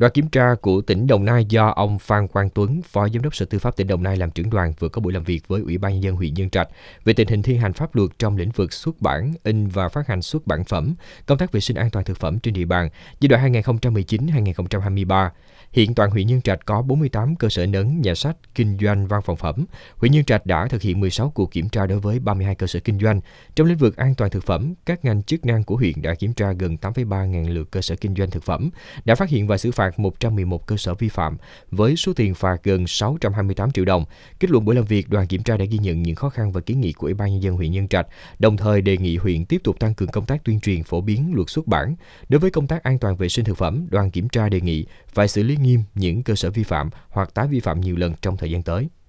Đoàn kiểm tra của tỉnh Đồng Nai do ông Phan Quang Tuấn, Phó Giám đốc Sở Tư pháp tỉnh Đồng Nai làm trưởng đoàn vừa có buổi làm việc với Ủy ban nhân dân huyện Nhân Trạch về tình hình thi hành pháp luật trong lĩnh vực xuất bản, in và phát hành xuất bản phẩm, công tác vệ sinh an toàn thực phẩm trên địa bàn giai đoạn 2019-2023. Hiện toàn huyện Nhân Trạch có 48 cơ sở nấn, nhà sách, kinh doanh văn phòng phẩm. Huyện Nhân Trạch đã thực hiện 16 cuộc kiểm tra đối với 32 cơ sở kinh doanh. Trong lĩnh vực an toàn thực phẩm, các ngành chức năng của huyện đã kiểm tra gần 8,3 ngàn lượt cơ sở kinh doanh thực phẩm, đã phát hiện và xử phạt phạt 111 cơ sở vi phạm với số tiền phạt gần 628 triệu đồng. Kết luận buổi làm việc, đoàn kiểm tra đã ghi nhận những khó khăn và kiến nghị của Ủy ban nhân dân huyện Nhân Trạch, đồng thời đề nghị huyện tiếp tục tăng cường công tác tuyên truyền phổ biến luật xuất bản. Đối với công tác an toàn vệ sinh thực phẩm, đoàn kiểm tra đề nghị phải xử lý nghiêm những cơ sở vi phạm hoặc tái vi phạm nhiều lần trong thời gian tới.